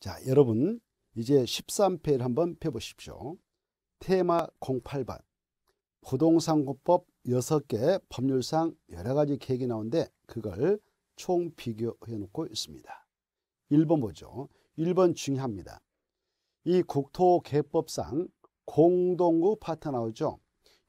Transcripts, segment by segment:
자, 여러분 이제 13페이지 한번 펴보십시오. 테마 08번 부동산고법 6개 법률상 여러 가지 계획이 나오는데 그걸 총 비교해 놓고 있습니다. 1번 보죠. 1번 중요합니다. 이 국토개법상 공동구 파트 나오죠.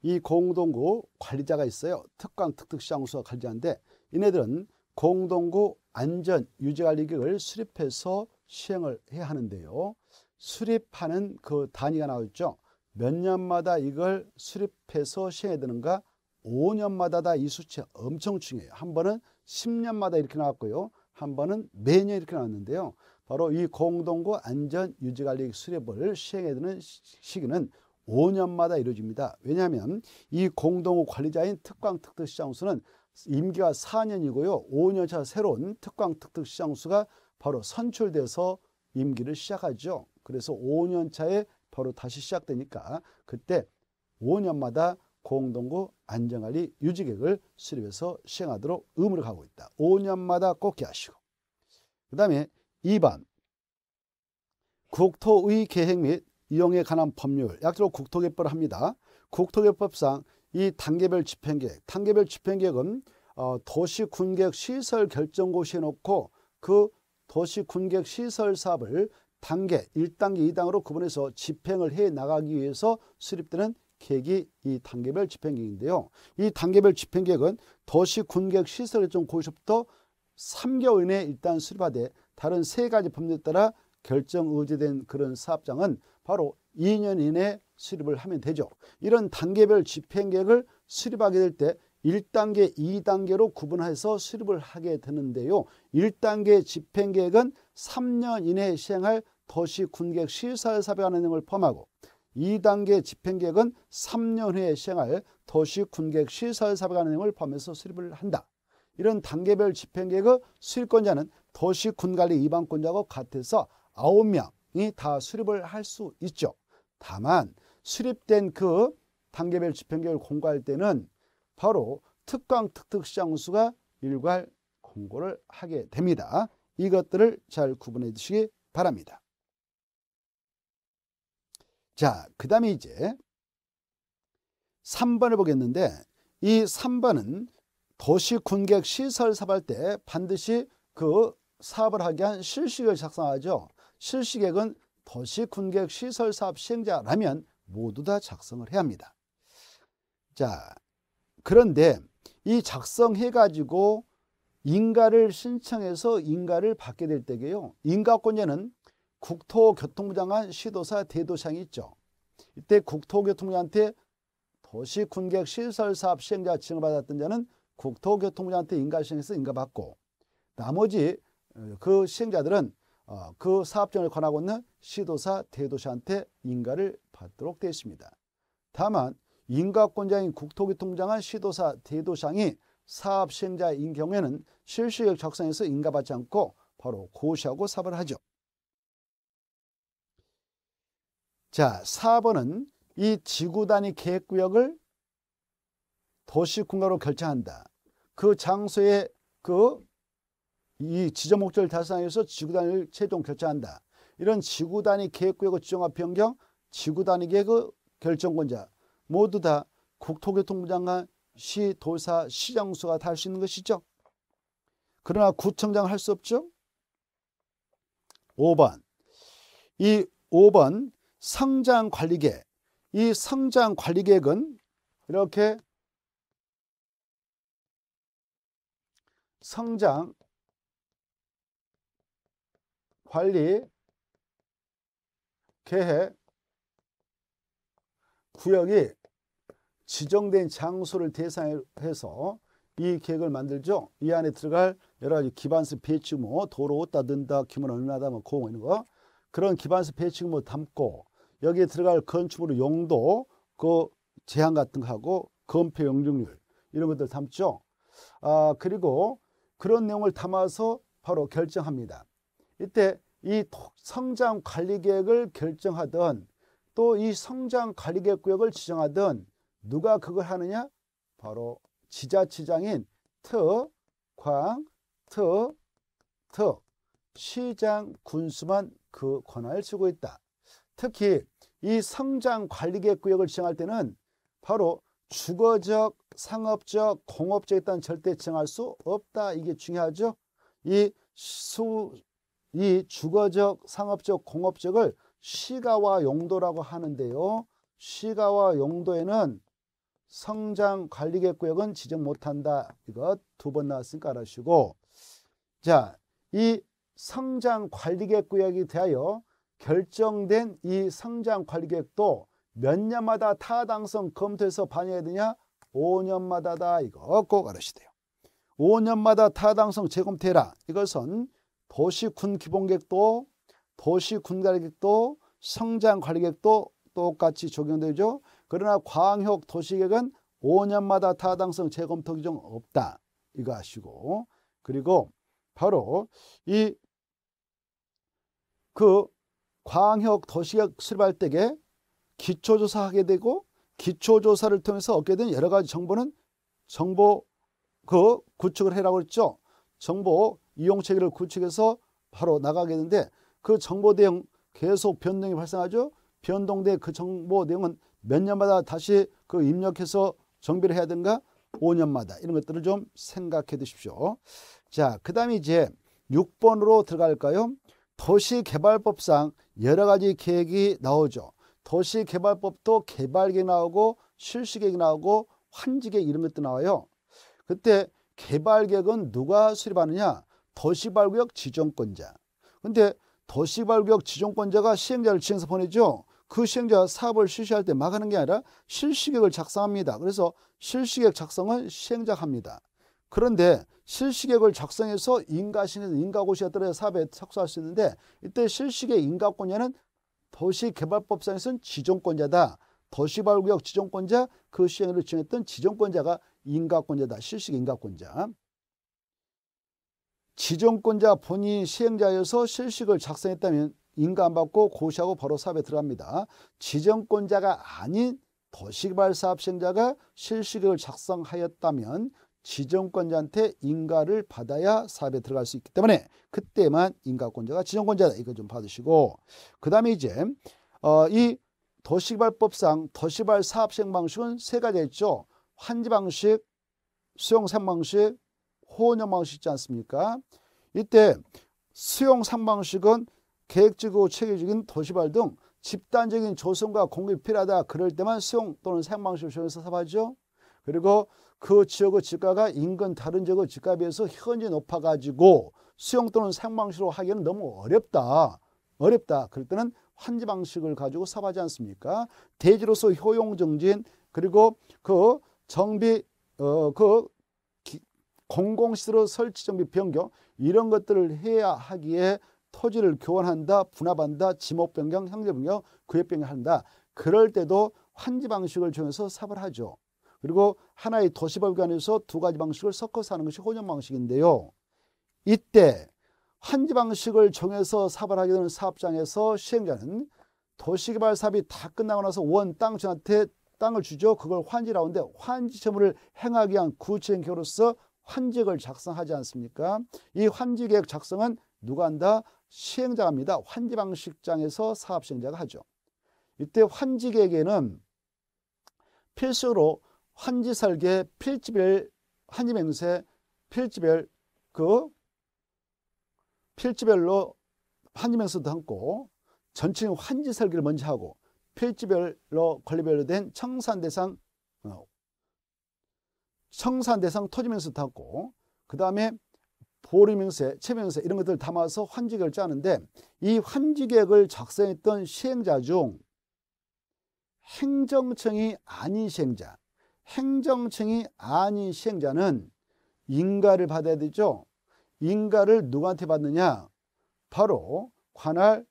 이 공동구 관리자가 있어요. 특강, 특특시장수가 관리자인데 이네들은 공동구 안전유지관리계획을 수립해서 시행을 해야 하는데요. 수립하는 그 단위가 나와있죠. 몇 년마다 이걸 수립해서 시행해야 되는가? 5년마다 다 이 수치 엄청 중요해요. 한 번은 10년마다 이렇게 나왔고요. 한 번은 매년 이렇게 나왔는데요. 바로 이 공동구 안전유지관리 수립을 시행해야 되는 시기는 5년마다 이루어집니다. 왜냐하면 이 공동구 관리자인 특광특특시장수는 임기가 4년이고요. 5년차 새로운 특광특특시장수가 바로 선출돼서 임기를 시작하죠. 그래서 5년 차에 바로 다시 시작되니까 그때 5년마다 공동구 안정관리 유지계획을 수립해서 시행하도록 의무를 가고 있다. 5년마다 꼭 하시고 그 다음에 2번 국토의 계획 및 이용에 관한 법률 약적으로 국토개법을 합니다. 국토개법상 이 단계별 집행계획 단계별 집행계획은 어, 도시군계획 시설 결정고시에 놓고 그 도시 군객 시설 사업을 단계 1단계2단으로 구분해서 집행을 해 나가기 위해서 수립되는 계획이 이 단계별 집행계획인데요. 이 단계별 집행계획은 도시 군객 시설 일정 고시부터 3개월 이 내에 일단 수립하되 다른 세 가지 법률에 따라 결정 의제된 그런 사업장은 바로 2년 이내 에 수립을 하면 되죠. 이런 단계별 집행계획을 수립하게 될때 1단계, 2단계로 구분해서 수립을 하게 되는데요. 1단계 집행계획은 3년 이내에 시행할 도시 군계 시설 사업에 내용을 포함하고 2단계 집행계획은 3년 후에 시행할 도시 군계 시설 사업에 내용을 포함해서 수립을 한다. 이런 단계별 집행계획의 수립권자는 도시 군관리 이반권자하 같아서 9명이 다 수립을 할 수 있죠. 다만 수립된 그 단계별 집행계획을 공고할 때는 바로 특강 특특시장수가 일괄 공고를 하게 됩니다. 이것들을 잘 구분해 주시기 바랍니다. 자, 그 다음에 이제 3번을 보겠는데 이 3번은 도시 군객 시설 사업할 때 반드시 그 사업을 하게 한실시계획 작성하죠. 실시계획은 도시 군객 시설 사업 시행자라면 모두 다 작성을 해야 합니다. 자, 그런데 이 작성해가지고 인가를 신청해서 인가를 받게 될 때게요. 인가권자는 국토교통부 장관, 시도사, 대도상이 있죠. 이때 국토교통부한테 도시군객 시설사업 시행자 지정을 받았던 자는 국토교통부한테 인가 신청해서 인가받고 나머지 어, 그 시행자들은 어, 그 사업장을 관하고 있는 시도사, 대도시한테 인가를 받도록 되어 있습니다. 다만 인가권자인 국토교통장은 시도사 대도상이 사업 시행자인 경우에는 실시적적성에서 인가받지 않고 바로 고시하고 사업을 하죠. 자, 4번은 이 지구 단위 계획 구역을 도시 공간로 결정한다. 그 장소의 그이 지정 목적을 달성해서 지구 단위를 최종 결정한다. 이런 지구 단위 계획 구역의 지정화 변경, 지구 단위 계획 결정권자 모두 다 국토교통부 장관, 시, 도사, 시장수가 다 할 수 있는 것이죠. 그러나 구청장할수 없죠. 5번 이 5번 상장관리계획 이 상장관리계획은 이렇게 성장 관리 계획 구역이 지정된 장소를 대상해서 이 계획을 만들죠. 이 안에 들어갈 여러 가지 기반스 배치 뭐 도로 따든다 규모는 얼마다 뭐 고용 이런 거 그런 기반스 배치 뭐 담고 여기에 들어갈 건축물 용도 그 제한 같은 거 하고 건폐 용적률 이런 것들 담죠. 아 그리고 그런 내용을 담아서 바로 결정합니다. 이때 이 성장 관리 계획을 결정하던 또이 성장 관리 계획 구역을 지정하던 누가 그걸 하느냐? 바로 지자체장인 트, 광, 트, 트, 시장 군수만 그 권한을 쓰고 있다. 특히 이 성장관리계획 구역을 지정할 때는 바로 주거적, 상업적, 공업적에 따른 절대 지정할 수 없다. 이게 중요하죠. 이 수, 이 주거적, 상업적, 공업적을 시가와 용도라고 하는데요. 시가와 용도에는 성장 관리계획구역은 지정 못한다. 이것 두 번 나왔으니까 알아주시고 자, 이 성장 관리계획구역에 대하여 결정된 이 성장 관리계획도 몇 년마다 타당성 검토해서 반영해야 되냐? 5년마다다. 이거 꼭 알으시대요. 5년마다 타당성 재검토해라. 이것은 도시군 기본계획도 도시군 관리계획도 성장 관리계획도 똑같이 적용되죠. 그러나 광역 도시계획은 5년마다 타당성 재검토 규정 없다. 이거 아시고 그리고 바로 이 그 광역 도시계획 수립할 때에 기초조사하게 되고 기초조사를 통해서 얻게 된 여러 가지 정보는 정보 그 구축을 해라고 했죠. 정보 이용 체계를 구축해서 바로 나가게 되는데 그 정보 대응 계속 변동이 발생하죠. 변동돼 그 정보 내용은 몇 년마다 다시 그 입력해서 정비를 해야 되는가 5년마다 이런 것들을 좀 생각해 두십시오. 자, 그 다음에 이제 6번으로 들어갈까요? 도시개발법상 여러 가지 계획이 나오죠. 도시개발법도 개발계획 나오고 실시계획 나오고 환지계획 이런 것도 나와요. 그때 개발계획은 누가 수립하느냐? 도시발구역 지정권자. 근데 도시발구역 지정권자가 시행자를 지정해서 보내죠. 그 시행자가 사업을 실시할 때 막 하는 게 아니라 실시계획을 작성합니다. 그래서 실시계획 작성은 시행자가 합니다. 그런데 실시계획을 작성해서 인가신에서 인가고시에 떨어져 사업에 착수할 수 있는데 이때 실시계획 인가권자는 도시개발법상에서는 지정권자다. 도시발구역 지정권자 그 시행을 지정했던 지정권자가 인가권자다. 실시계 인가권자. 지정권자 본인 시행자여서 실시계획을 작성했다면 인감받고 고시하고 바로 사업에 들어갑니다. 지정권자가 아닌 도시개발사 업시행자가 실시계획을 작성하였다면 지정권자한테 인가를 받아야 사업에 들어갈 수 있기 때문에 그때만 인가권자가 지정권자다 이거 좀 받으시고 그 다음에 이제 어, 이 도시개발법상 도시개발 사업 시행 방식은 세 가지가 있죠. 환지 방식, 수용상 방식, 호언형 방식 있지 않습니까? 이때 수용상 방식은 계획적이고 체계적인 도시발 등 집단적인 조성과 공급이 필요하다. 그럴 때만 수용 또는 생 방식을 적용해서 사업하죠. 그리고 그 지역의 집가가 인근 다른 지역의 집가에 비해서 현지 높아가지고 수용 또는 생 방식으로 하기에는 너무 어렵다. 어렵다. 그럴 때는 환지 방식을 가지고 사업하지 않습니까? 대지로서 효용 정진 그리고 그 정비 어 그 공공시설 설치 정비 변경 이런 것들을 해야 하기에 토지를 교환한다, 분합한다, 지목 변경, 형제 변경, 구역 변경한다. 그럴 때도 환지 방식을 정해서 삽을 하죠. 그리고 하나의 도시법관에서 두 가지 방식을 섞어서 하는 것이 혼용 방식인데요. 이때 환지 방식을 정해서 삽을 하게 되는 사업장에서 시행자는 도시개발 사업이 다 끝나고 나서 원 땅주한테 땅을 주죠. 그걸 환지라고 하는데 환지 채무를 행하기 위한 구체적인 계획으로서 환지계획을 작성하지 않습니까? 이 환지계획 작성은 누가 한다? 시행자가 합니다. 환지 방식장에서 사업 시행자가 하죠. 이때 환지계획에는 필수로 환지 설계 필지별 환지 맹세 필지별 그 필지별로 환지 맹세도 담고 전체 환지 설계를 먼저 하고 필지별로 관리별로 된 청산 대상 어, 청산 대상 토지 맹세도 담고 그 다음에 보리명세, 체명세 이런 것들을 담아서 환지계획을 짜는데 이 환지계획을 작성했던 시행자 중 행정청이 아닌 시행자, 행정청이 아닌 시행자는 인가를 받아야 되죠. 인가를 누구한테 받느냐? 바로 관할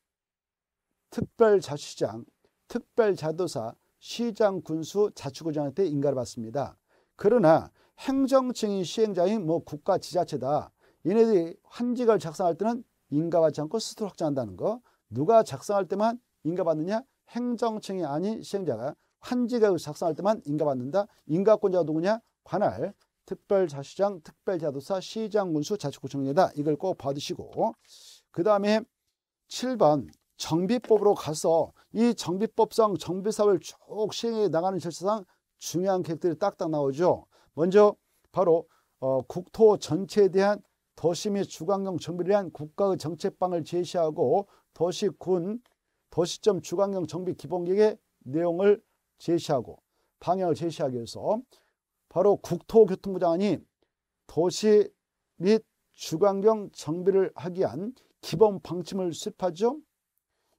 특별자치장, 시 특별자도사, 시장, 군수, 자치구장한테 인가를 받습니다. 그러나 행정청이 시행자인 뭐 국가 지자체다. 얘네들이 환지가를 작성할 때는 인가받지 않고 스스로 확정한다는 거. 누가 작성할 때만 인가받느냐? 행정청이 아닌 시행자가 환지가를 작성할 때만 인가받는다. 인가권자가 누구냐? 관할, 특별자치장, 특별자도사, 시장, 군수, 자치구청장이다. 이걸 꼭 받으시고 그 다음에 7번 정비법으로 가서 이 정비법상 정비사업을 쭉 시행해 나가는 절차상 중요한 계획들이 딱딱 나오죠. 먼저 바로 어, 국토 전체에 대한 도시 및 주관경 정비를 위한 국가의 정책방을 제시하고 도시군, 도시점 주관경 정비 기본계획의 내용을 제시하고 방향을 제시하기 위해서 바로 국토교통부 장이 도시 및 주관경 정비를 하기 위한 기본 방침을 수립하죠.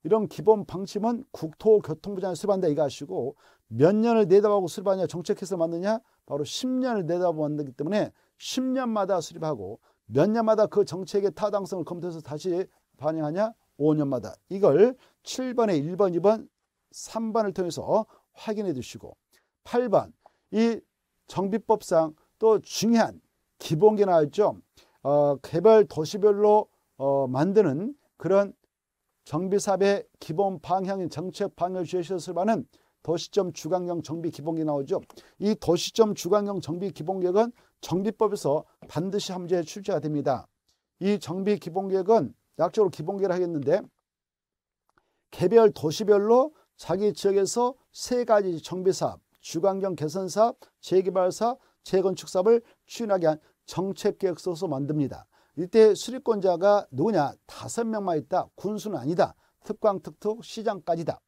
이런 기본 방침은 국토교통부 장이 수립한다 이거하시고 몇 년을 내다보고 수립하냐 정책해서 만드냐 바로 10년을 내다보고 만들기 때문에 10년마다 수립하고 몇 년마다 그 정책의 타당성을 검토해서 다시 반영하냐? 5년마다. 이걸 7번에 1번, 2번, 3번을 통해서 확인해 주시고 8번 이 정비법상 또 중요한 기본기 나왔죠. 어, 개발 도시별로 어, 만드는 그런 정비사업의 기본 방향인 정책 방향을 제시했을 바는 도시점 주관경 정비 기본계 나오죠. 이 도시점 주관경 정비 기본계획은 정비법에서 반드시 함재에 출제가 됩니다. 이 정비 기본계획은 약적으로 기본계를 하겠는데 개별 도시별로 자기 지역에서 세 가지 정비사업, 주간경 개선사업, 재개발사업, 재건축사업을 추진하게 한 정책계획서서 만듭니다. 이때 수립권자가 누구냐? 다섯 명만 있다. 군수는 아니다. 특광, 특특, 시장까지다.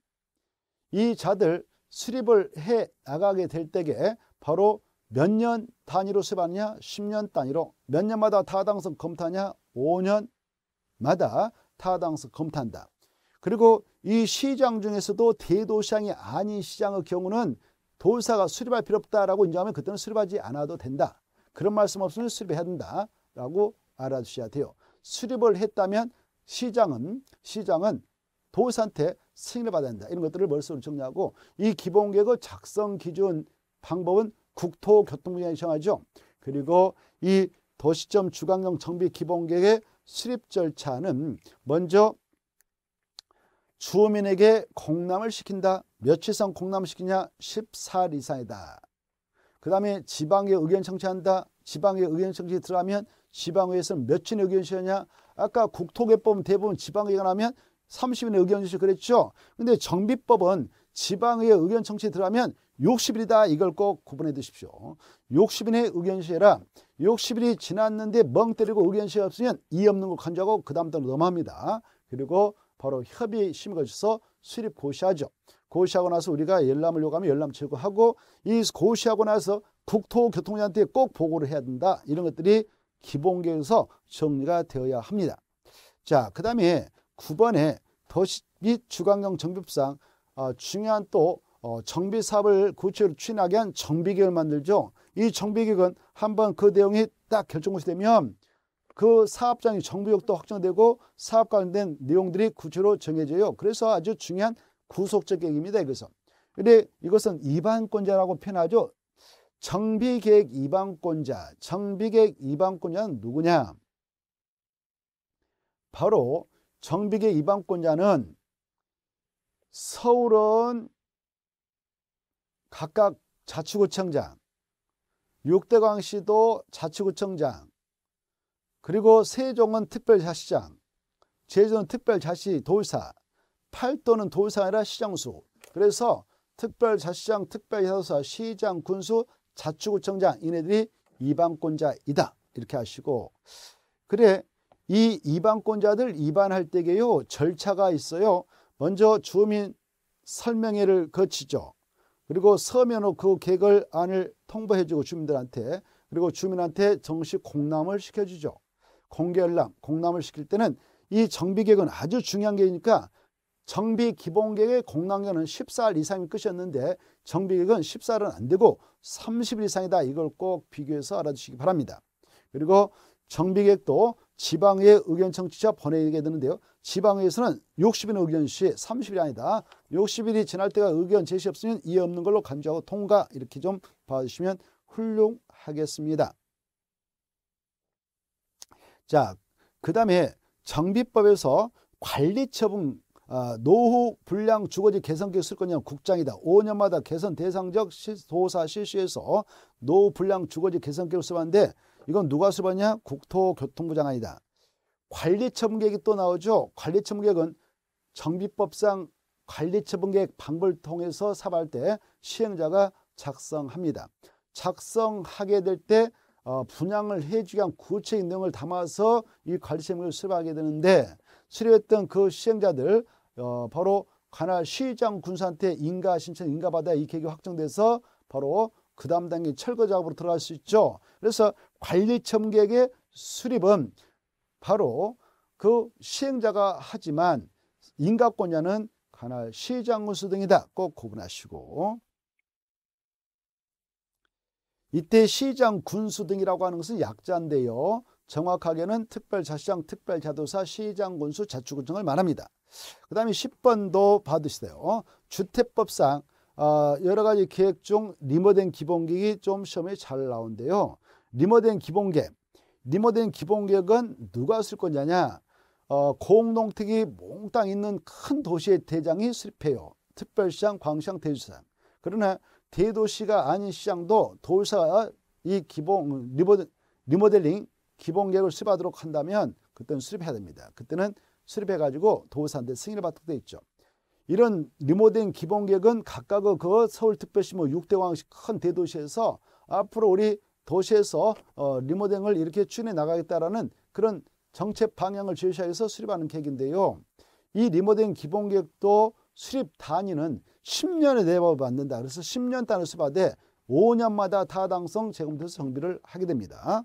이 자들 수립을 해 나가게 될 때에 바로 몇년 단위로 수업하느냐? 10년 단위로. 몇 년마다 타당성 검토하냐? 5년마다 타당성 검토한다. 그리고 이 시장 중에서도 대도시장이 아닌 시장의 경우는 도사가 수립할 필요 없다라고 인정하면 그때는 수립하지 않아도 된다. 그런 말씀 없으면 수립해야 된다라고 알아주셔야 돼요. 수립을 했다면 시장은 시장은 도사한테 승인을 받아야 된다. 이런 것들을 머릿속 정리하고 이 기본계획의 작성 기준 방법은 국토교통부에 정하죠. 그리고 이 도시점 주관용 정비 기본계획의 수립 절차는 먼저 주민에게 공람을 시킨다. 며칠 성 공람시키냐? 14일 이상이다. 그 다음에 지방의 의견 청취한다. 지방의 의견 청취 들어가면 지방회에서는 며칠 의견 청취냐 아까 국토개법 대부분 지방회가 나면 3 0인의 의견 제시 그랬죠. 근데 정비법은 지방의회 의견 청취 에 들어가면 60일이다 이걸 꼭 구분해 두십시오. 6 0인의 의견 제 시해라. 60일이 지났는데 멍 때리고 의견 제 시해 없으면 이 없는 거 간주하고 그 다음부터 넘어갑니다. 그리고 바로 협의 심의가 있어서 수립 고시하죠. 고시하고 나서 우리가 열람을 요구하면 열람 제거하고 이 고시하고 나서 국토교통부한테 꼭 보고를 해야 된다. 이런 것들이 기본계에서 정리가 되어야 합니다. 자, 그 다음에 9번에 도시 및 주관경 정비법상 어, 중요한 또 어, 정비 사업을 구체로 추진하게 한 정비계획을 만들죠. 이 정비계획은 한번 그 내용이 딱 결정것이 되면 그사업장이 정비역도 확정되고 사업 관련된 내용들이 구체로 정해져요. 그래서 아주 중요한 구속적 계획입니다. 이것은. 근데 이것은 이반권자라고 표현하죠. 정비계획 이반권자, 정비계획 이반권자는 누구냐? 바로 정비계 이방권자는 서울은 각각 자치구청장, 육대광시도 자치구청장, 그리고 세종은 특별자치장, 제주는 특별자치도의사, 팔도는 도의사 아니라 시장수. 그래서 특별자치장, 특별자치사, 시장, 군수, 자치구청장 이네들이 이방권자이다. 이렇게 하시고 그래 이 이반권자들 이반할 때에요 절차가 있어요. 먼저 주민 설명회를 거치죠. 그리고 서면으로 그 계획을 안을 통보해주고 주민들한테 그리고 주민한테 정식 공람을 시켜주죠. 공개열람, 공람을 시킬 때는 이 정비계획은 아주 중요한 게이니까 정비 기본계획의 공람계는 14일 이상이 끝이었는데 정비계획은 14일은 안 되고 30일 이상이다. 이걸 꼭 비교해서 알아주시기 바랍니다. 그리고 정비계획도 지방의 의견 청취자 보내게 되는데요. 지방에서는 60일 의견 시 30일이 아니다. 60일이 지날 때가 의견 제시 없으면 이해 없는 걸로 간주하고 통과 이렇게 좀 봐주시면 훌륭하겠습니다. 자, 그 다음에 정비법에서 관리처분 아, 노후 불량 주거지 개선 계획 쓸 거냐 국장이다. 5년마다 개선 대상적 도사 실시해서 노후 불량 주거지 개선 계획을 써봤는데 이건 누가 수반이냐? 국토교통부 장관이다. 관리처분계획이 또 나오죠. 관리처분계획은 정비법상 관리처분계획 방법을 통해서 사업할 때 시행자가 작성합니다. 작성하게 될 때 어, 분양을 해주기 위한 구체적 내용을 담아서 이 관리처분계획을 수립하게 되는데 수립했던 그 시행자들 어, 바로 관할 시장 군수한테 인가 신청 인가받아 이 계획이 확정돼서 바로 그 다음 단계 철거 작업으로 들어갈 수 있죠. 그래서 관리청객의 수립은 바로 그 시행자가 하지만 인가권자는 관할 시장군수 등이다. 꼭 구분하시고 이때 시장 군수 등이라고 하는 것은 약자인데요. 정확하게는 특별자치장, 특별자도사, 시장 군수, 자치구청을 말합니다. 그 다음에 10번도 받으시대요 주택법상 어, 여러 가지 계획 중 리모델 기본기이좀 시험에 잘 나온대요. 리모델링 기본계획. 리델링 기본계획은 누가 쓸 거냐냐. 어, 공동택이 몽땅 있는 큰 도시의 대장이 실패해요. 특별시장, 광시장, 대주시장. 그러나 대도시가 아닌 시장도 도시가 이 기본 리모델, 링 기본계획을 수립하도록 한다면 그때는 수립해야 됩니다. 그때는 수립해가지고 도사한테 승인을 받게 돼 있죠. 이런 리모델링 기본계획은 각각의 그 서울특별시 뭐 6대 광시 큰 대도시에서 앞으로 우리 도시에서 어, 리모델링을 이렇게 추진해 나가겠다라는 그런 정책 방향을 제시하여서 수립하는 계획인데요. 이 리모델링 기본 계획도 수립 단위는 10년에 대법 받는다. 그래서 10년 단위 수립하되 5년마다 타당성 재검토 정비를 하게 됩니다.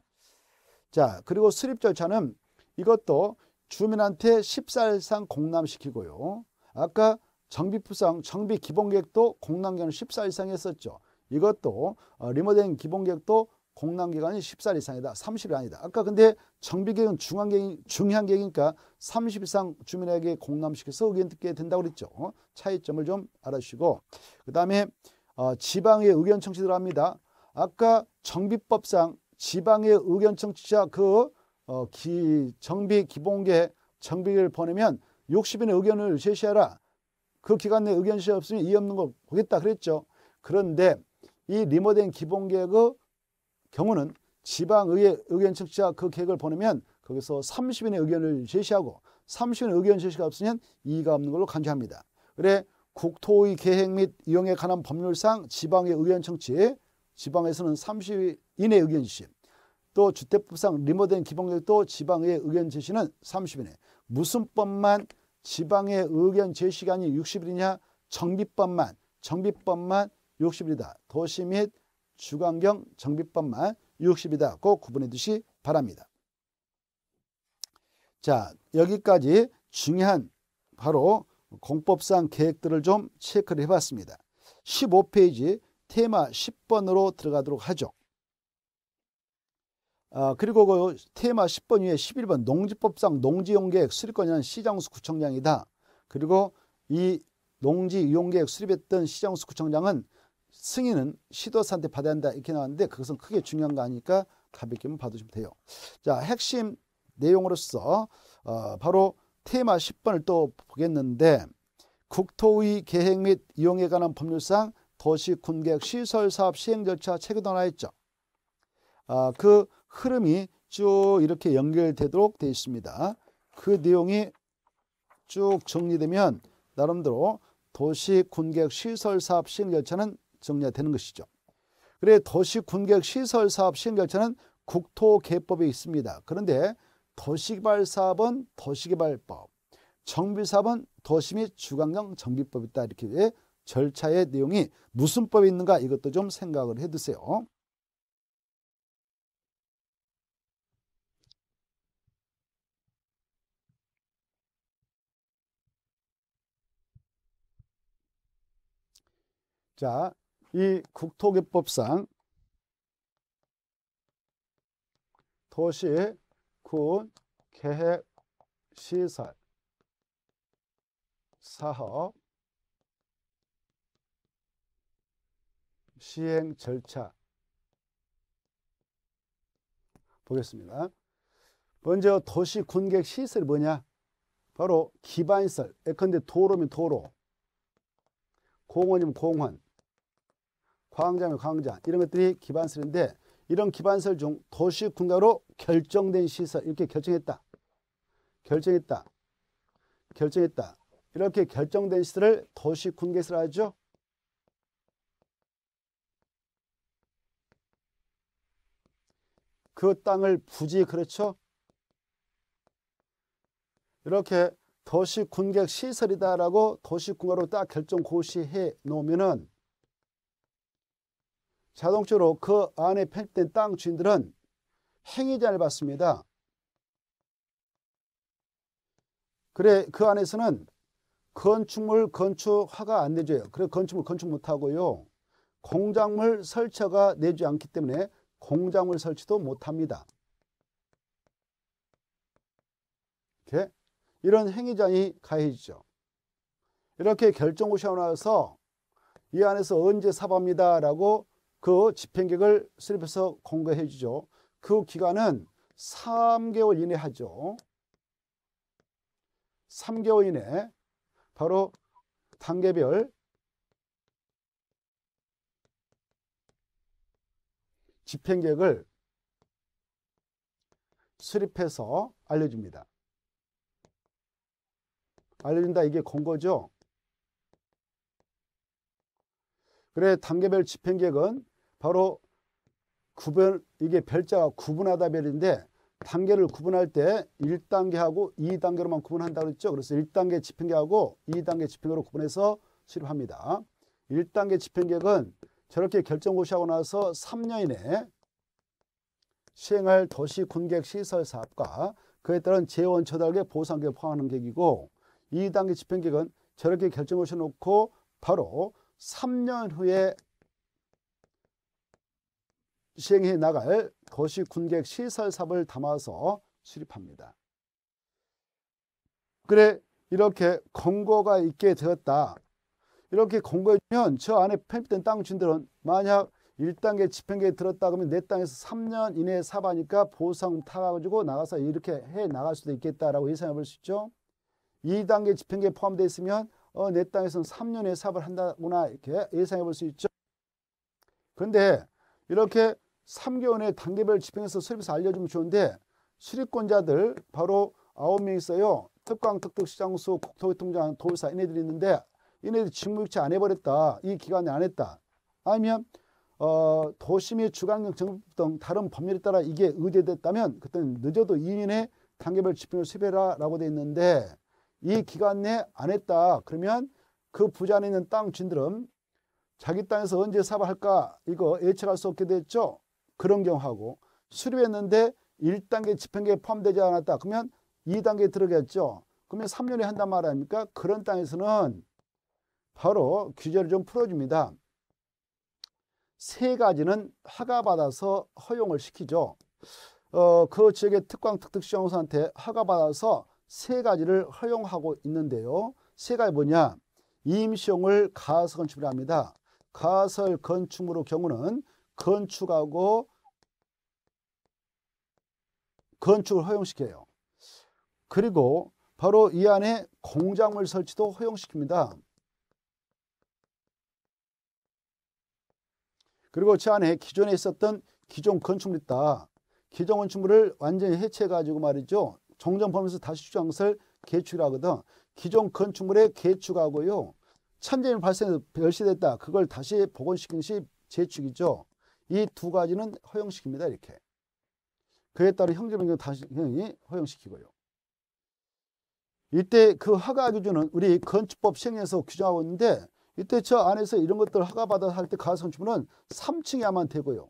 자, 그리고 수립 절차는 이것도 주민한테 14일 상 공람시키고요. 아까 정비부상, 정비 기본계획도 공람기간 14일 상 했었죠. 이것도 어, 리모델링 기본계획도 공란기간이 14일 이상이다. 30일 아니다. 아까 근데 정비계획은 중앙계획, 중요한 계획이니까 30 이상 주민에게 공람시켜서 의견 듣게 된다고 그랬죠. 어? 차이점을 좀 알아주시고 그 다음에 어, 지방의 의견 청취 들합니다 아까 정비법상 지방의 의견 청취자 그 어, 기, 정비 기본계 정비를 보내면 60인의 의견을 제시하라. 그 기간 내 의견 제시 없으면 이해 없는 거 보겠다 그랬죠. 그런데 이 리모델링 기본계획의 경우는 지방의회 의견 청취자 그 계획을 보내면 거기서 30인의 의견을 제시하고 30인의 의견 제시가 없으면 이의가 없는 걸로 간주합니다. 그래 국토의 계획 및 이용에 관한 법률상 지방의 의견 청취, 지방에서는 30인의 의견 제시, 또 주택법상 리모델링 기본계획도 지방의 의견 제시는 3 0인의 무슨 법만 지방의 의견 제시간이 60일이냐 정비법만 정비법만 60일이다. 도시 및 주관경 정비법만 6 0이다꼭 구분해 두시 바랍니다. 자 여기까지 중요한 바로 공법상 계획들을 좀 체크를 해봤습니다. 15페이지 테마 10번으로 들어가도록 하죠. 아, 그리고 그 테마 10번 위에 11번 농지법상 농지용계획 수립권이란 시장수 구청장이다. 그리고 이 농지이용계획 수립했던 시장수 구청장은 승인은 시도사한테 받아야 한다 이렇게 나왔는데 그것은 크게 중요한 거 아니니까 가볍게만 봐두시면 돼요. 자 핵심 내용으로서 어, 바로 테마 10번을 또 보겠는데 국토의 계획 및 이용에 관한 법률상 도시 군계획 시설 사업 시행 절차 체계도 하 나있죠. 아, 그 흐름이 쭉 이렇게 연결되도록 되어 있습니다. 그 내용이 쭉 정리되면 나름대로 도시 군계획 시설 사업 시행 절차는 정리가 되는 것이죠. 그래 도시 군객 시설 사업 시행 절차는 국토 개법에 있습니다. 그런데 도시개발 사업은 도시개발법, 정비 사업은 도시 및 주관경 정비법이 있다 이렇게 절차의 내용이 무슨 법이 있는가 이것도 좀 생각을 해두세요. 자, 이 국토기법상 도시, 군, 계획, 시설, 사업, 시행 절차 보겠습니다. 먼저 도시 군객 시설 뭐냐? 바로 기반시설, 예컨대 도로면 도로, 공원이면 공원, 광장면 광장 이런 것들이 기반설인데 이런 기반설 중 도시 군가로 결정된 시설 이렇게 결정했다. 결정했다. 결정했다. 이렇게 결정된 시설을 도시 군계시 하죠. 그 땅을 부지 그렇죠? 이렇게 도시 군객 시설이다라고 도시 군가로 딱 결정 고시해 놓으면은 자동적으로 그 안에 편입된 땅 주인들은 행위자를 받습니다. 그래 그 안에서는 건축물 건축화가 안 내줘요. 그래 건축물 건축 못하고요. 공작물 설치가 내지 않기 때문에 공작물 설치도 못합니다. 이렇게 이런 행위장이 가해지죠. 이렇게 결정고시 나와서 이 안에서 언제 사업합니다라고 그 집행객을 수립해서 공개해 주죠. 그 기간은 3개월 이내 하죠. 3개월 이내 바로 단계별 집행객을 수립해서 알려줍니다. 알려준다 이게 공고죠. 그래 단계별 집행계획은 바로 구별 이게 별자가 구분하다 별인데 단계를 구분할 때 1단계하고 2단계로만 구분한다 그랬죠. 그래서 1단계 집행계하고 2단계 집행계로 구분해서 실립합니다 1단계 집행계획은 저렇게 결정고시하고 나서 3년 이내 에 시행할 도시 군객 시설 사업과 그에 따른 재원 처달계 보상계 포함하는 계획이고 2단계 집행계획은 저렇게 결정고시 놓고 바로 3년 후에 시행해 나갈 도시군객 시설사업을 담아서 수립합니다. 그래 이렇게 권고가 있게 되었다. 이렇게 권고해주면 저 안에 편입된 땅 주인들은 만약 1단계 집행계에 들었다 그러면 내 땅에서 3년 이내에 사바니까 보상 타가지고 나가서 이렇게 해 나갈 수도 있겠다라고 예상해 볼 수 있죠. 2단계 집행계에 포함되어 있으면 어, 내 땅에서는 3년의 삽을 한다구나 이렇게 예상해 볼 수 있죠. 그런데 이렇게 3개월의 단계별 집행에서 서비스 알려주면 좋은데 출입권자들 바로 9명 있어요. 특강, 특특, 시장수, 국토통장, 도의사 이네들이 있는데 이네들이 직무유치 안 해버렸다. 이 기간에 안 했다. 아니면 어, 도심의 주관경 정법 등 다른 법률에 따라 이게 의대됐다면 그때는 늦어도 2년의 단계별 집행을 수배라라고 돼 있는데 이 기간 내에 안 했다. 그러면 그 부자 안에 있는 땅 진드름 자기 땅에서 언제 사발할까 이거 예측할 수 없게 됐죠. 그런 경우하고 수립했는데 1단계 집행계에 포함되지 않았다. 그러면 2단계에 들어겠죠. 그러면 3년에 한단 말 아닙니까? 그런 땅에서는 바로 규제를 좀 풀어줍니다. 세 가지는 허가받아서 허용을 시키죠. 어, 그 지역의 특광특특시정소한테 허가받아서 세 가지를 허용하고 있는데요. 세 가지 뭐냐? 임시용을 가설 건축이라 합니다. 가설 건축물의 경우는 건축하고 건축을 허용시켜요. 그리고 바로 이 안에 공작물 설치도 허용시킵니다. 그리고 제 안에 기존에 있었던 기존 건축물 있다. 기존 건축물을 완전히 해체해가지고 말이죠. 정전 범위에서 다시 추정을 개축이라거든. 기존 건축물의 개축하고요. 참재물 발생해서 멸시됐다. 그걸 다시 복원시킨 시 재축이죠. 이 두 가지는 허용시킵니다. 이렇게. 그에 따라 형제변경 다시 형이 허용시키고요. 이때 그 허가 기준은 우리 건축법 시행에서 규정하고 있는데 이때 저 안에서 이런 것들 허가받아 서할 때 가산축물은 3층에야만 되고요.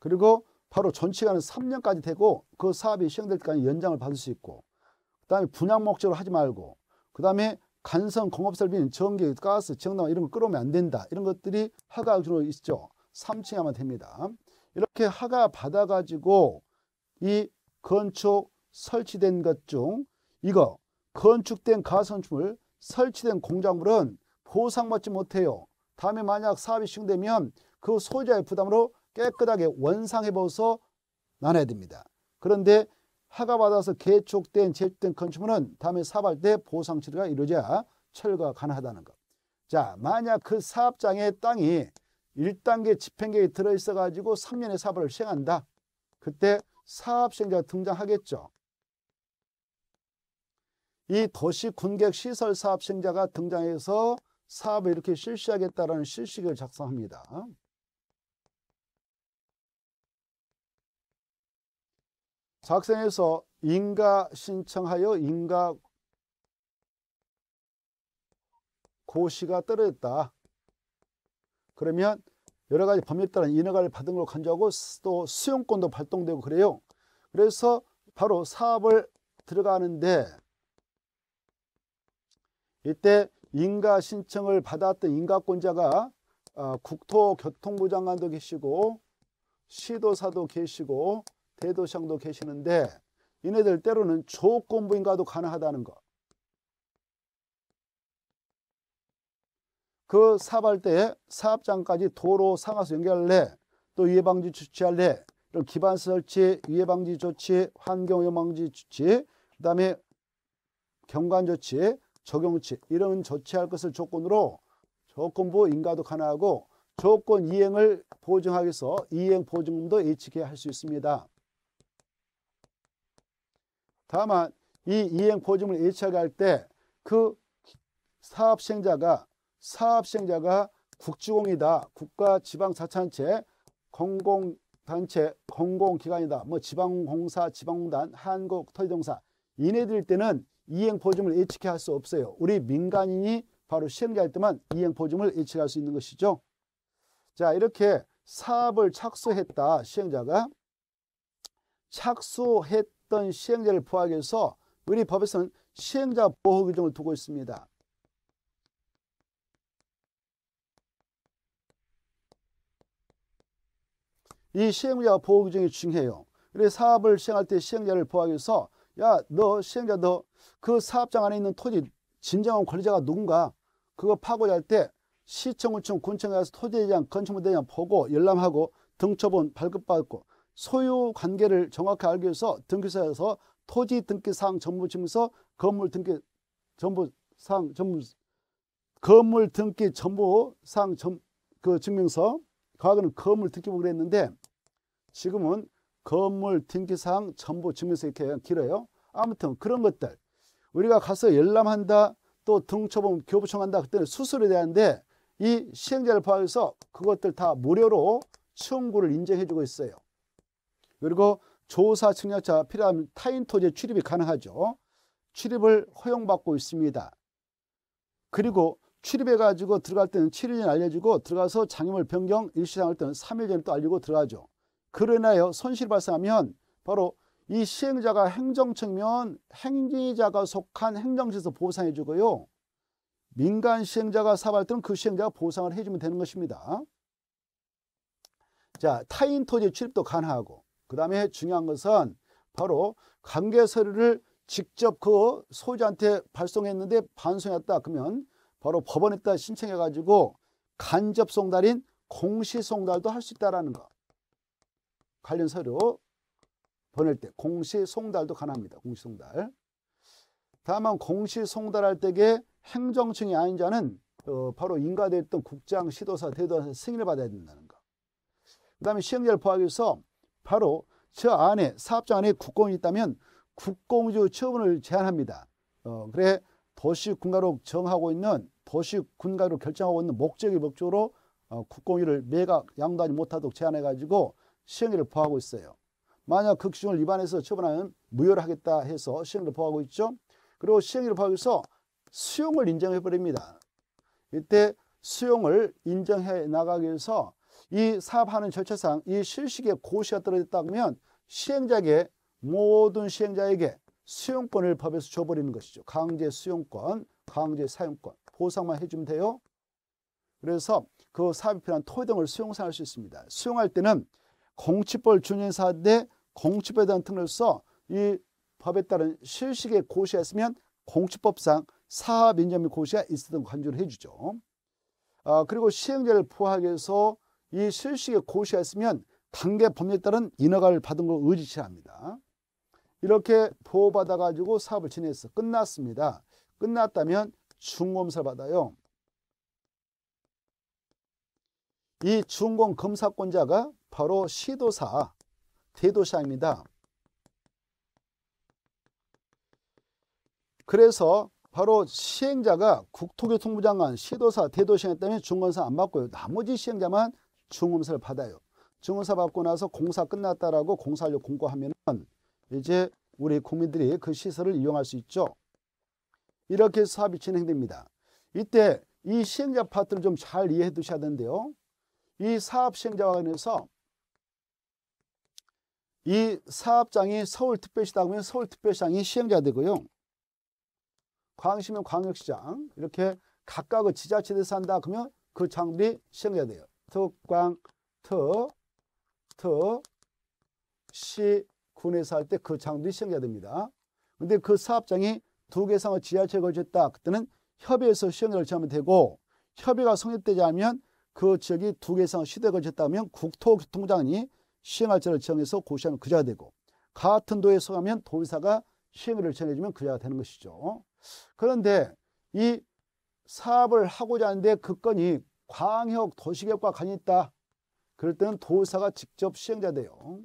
그리고 바로 전시간은 3년까지 되고 그 사업이 시행될 때까지 연장을 받을 수 있고 그다음에 분양 목적으로 하지 말고 그다음에 간선 공업설비는 전기, 가스, 정당 이런 거 끌어오면 안 된다. 이런 것들이 허가 주로 있죠. 3층에 만 됩니다. 이렇게 허가 받아가지고 이 건축 설치된 것 중 이거 건축된 가선축물 설치된 공작물은 보상받지 못해요. 다음에 만약 사업이 시행되면 그 소유자의 부담으로 깨끗하게 원상해봐서 나눠야 됩니다. 그런데 허가받아서 개축된 제출된 건축물은 다음에 사업할 때 보상 처리가 이루어져야 철거가 가능하다는 것. 자, 만약 그 사업장의 땅이 1단계 집행계획 들어있어 가지고 3년의 사업을 시행한다. 그때 사업 시행자가 등장하겠죠. 이 도시 군객 시설 사업 시행자가 등장해서 사업을 이렇게 실시하겠다라는 실시계획 작성합니다. 작성해서 인가 신청하여 인가 고시가 떨어졌다. 그러면 여러 가지 범위에 따른 인허가를 받은 걸로 간주하고 또 수용권도 발동되고 그래요. 그래서 바로 사업을 들어가는데 이때 인가 신청을 받았던 인가권자가 어, 국토교통부 장관도 계시고 시도사도 계시고 대도상도 계시는데 이네들 때로는 조건부인가도 가능하다는 것. 그 사발대에 사업장까지 도로 상하수 연결래 또 예방지 조치할래 이런 기반 설치, 예방지 조치, 환경 예방지 조치, 그다음에 경관 조치, 적용치 이런 조치할 것을 조건으로 조건부 인가도 가능하고 조건 이행을 보증하기 위해서 이행 보증금도 예측해 할수 있습니다. 다만 이 이행 보증을 예측할 때 그 사업 시행자가 사업 시행자가 국지공이다 국가 지방 자치단체, 공공단체, 공공기관이다, 뭐 지방공사, 지방공단, 한국토지공사 이네들 때는 이행 보증을 예측해 할수 없어요. 우리 민간인이 바로 시행자일 때만 이행 보증을 예측할 수 있는 것이죠. 자 이렇게 사업을 착수했다 시행자가 착수했 어떤 시행자를 보호하기 위해서 우리 법에서는 시행자 보호 규정을 두고 있습니다. 이 시행자 보호 규정이 중요해요. 우리 사업을 시행할 때 시행자를 보호하기 위해서 야 너 시행자 너 그 사업장 안에 있는 토지 진정한 권리자가 누군가 그거 파고할 때 시청, 구청, 군청에 가서 토지 대한 건축물 대한 보고 열람하고 등초본 발급받고 소유 관계를 정확히 알기 위해서 등기소에서 토지 등기사항 전부 증서 건물 등기 전부 사항 전부 건물 등기 전부 사항 전그 증명서 과거는 건물 등기부 그랬는데 지금은 건물 등기사항 전부 증명서 이렇게 길어요. 아무튼 그런 것들 우리가 가서 열람한다 또등초처 교부청한다 그때는 수술에 대한데 이 시행자를 포함해서 그것들 다 무료로 청구를 인정해주고 있어요. 그리고 조사 승낙자가 필요하면 타인 토지에 출입이 가능하죠. 출입을 허용받고 있습니다. 그리고 출입해가지고 들어갈 때는 7일 전에 알려주고 들어가서 장애물 변경 일시상할 때는 3일 전에 또 알리고 들어가죠. 그러나요 손실 발생하면 바로 이 시행자가 행정청면 행위자가 속한 행정지에서 보상해 주고요. 민간 시행자가 사업할 때는 그 시행자가 보상을 해주면 되는 것입니다. 자 타인 토지 출입도 가능하고 그 다음에 중요한 것은 바로 관계 서류를 직접 그 소유자한테 발송했는데 반송했다 그러면 바로 법원에다 신청해 가지고 간접송달인 공시송달도 할 수 있다라는 것 관련 서류 보낼 때 공시송달도 가능합니다 공시송달 다만 공시송달할 때에 행정청이 아닌 자는 어, 바로 인가됐던 국장, 시도사, 대도사 승인을 받아야 된다는 것. 그 다음에 시행자를 포함해서 바로 저 안에 사업장 안에 국공이 있다면 국공유 처분을 제한합니다. 어, 그래 도시군가로 정하고 있는 도시군가로 결정하고 있는 목적의 목적으로 어, 국공유를 매각 양도하지 못하도록 제한해가지고 시행일을 보하고 있어요. 만약 그 기준을 위반해서 처분하면 무효를 하겠다 해서 시행일을 보하고 있죠. 그리고 시행일을 보하고서 수용을 인정해버립니다. 이때 수용을 인정해 나가기 위해서 이 사업하는 절차상 이 실식에 고시가 떨어졌다면 시행자에게 모든 시행자에게 수용권을 법에서 줘버리는 것이죠. 강제 수용권, 강제 사용권, 보상만 해주면 돼요. 그래서 그 사업이 필요한 토의 등을 수용사할 수 있습니다. 수용할 때는 공치벌 준행사 대 공치법에 대한 특례로서 이 법에 따른 실식에 고시했으면 공치법상 사업 인정 및 고시가 있었던 관조를 해주죠. 아, 그리고 시행자를 포함해서 이실시에고시하였으면 단계 범위에 따른 인허가를 받은 걸 의지합니다. 이렇게 보호받아 가지고 사업을 진행했어. 끝났습니다. 끝났다면 중검사를 받아요. 이 중공 검사권자가 바로 시도사, 대도시입니다 그래서 바로 시행자가 국토교통부 장관, 시도사, 대도시행다면 중건사 안 받고요. 나머지 시행자만 중음사를 받아요. 중음사 받고 나서 공사 끝났다라고 공사료 공고하면 이제 우리 국민들이 그 시설을 이용할 수 있죠. 이렇게 사업이 진행됩니다. 이때 이 시행자 파트를 좀 잘 이해해 두셔야 되는데요. 이 사업 시행자와 관해서 이 사업장이 서울특별시다면 서울특별시장이 시행자 되고요. 광시면 광역시장 이렇게 각각의 지자체에서 한다 그러면 그 장들이 시행자 돼요. 특광 특특시 군에서 할 때 그 장도 시행해야 됩니다. 근데 그 사업장이 두 개 이상의 지하철에 쳤다 그때는 협의에서 시행을 하면 되고 협의가 성립되지 않으면 그 지역이 두 개 이상 시대에 쳤다면국토교통장이 시행할지를 정해서 고시하면 그자가 되고 같은 도에 속하면 도의사가 시행을 정해주면 그자가 되는 것이죠. 그런데 이 사업을 하고자 하는데 그 건이 광역 도시계획과 관이 있다. 그럴 때는 도사가 직접 시행자 돼요.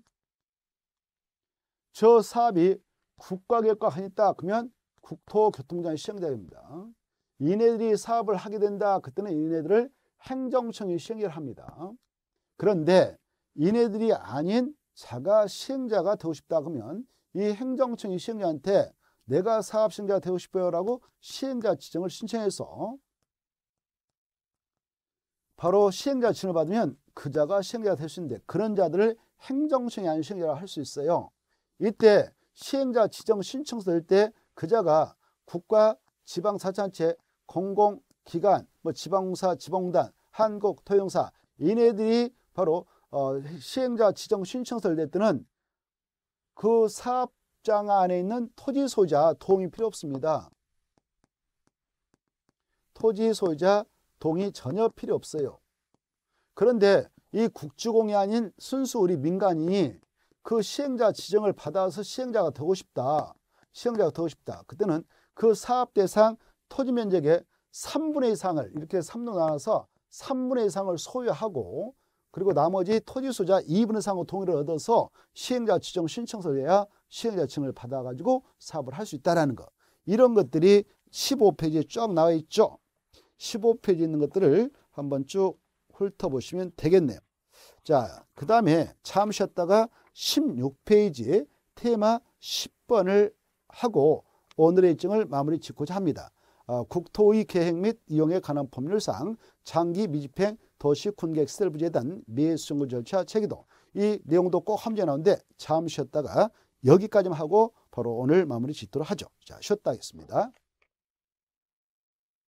저 사업이 국가계획과 관이 있다. 그러면 국토교통장이 시행자입니다. 이네들이 사업을 하게 된다. 그때는 이네들을 행정청이 시행을 합니다. 그런데 이네들이 아닌 자가 시행자가 되고 싶다 그러면 이 행정청이 시행자한테 내가 사업 시행자가 되고 싶어요라고 시행자 지정을 신청해서 바로 시행자 지을 받으면 그 자가 시행자가 될 수 있는데 그런 자들을 행정시행이 아닌 시행자라 할 수 있어요. 이때 시행자 지정 신청서 낼때그 자가 국가, 지방사찬체, 공공기관, 뭐지방사지방단 한국토용사 이네들이 바로 어, 시행자 지정 신청서를 낼 때는 그 사업장 안에 있는 토지 소유자 도움 필요 없습니다. 토지 소유자 동의 전혀 필요 없어요. 그런데 이 국주공이 아닌 순수 우리 민간인이 그 시행자 지정을 받아서 시행자가 되고 싶다. 시행자가 되고 싶다. 그때는 그 사업 대상 토지 면적의 3분의 이상을 이렇게 3로 나눠서 3분의 이상을 소유하고 그리고 나머지 토지 소자 2분의 3으로 동의를 얻어서 시행자 지정 신청서를 해야 시행자 층을 받아가지고 사업을 할 수 있다는 라 것. 이런 것들이 15페이지에 쭉 나와 있죠. 15페이지 있는 것들을 한번 쭉 훑어보시면 되겠네요. 자, 그 다음에 참으셨다가 16페이지에 테마 10번을 하고 오늘의 일정을 마무리 짓고자 합니다. 어, 국토의 계획 및 이용에 관한 법률상 장기 미집행 도시 군객 스텔부 재단 미수증권 절차 체계도 이 내용도 꼭 함께 나오는데 잠 쉬었다가 여기까지만 하고 바로 오늘 마무리 짓도록 하죠. 자 쉬었다 하겠습니다.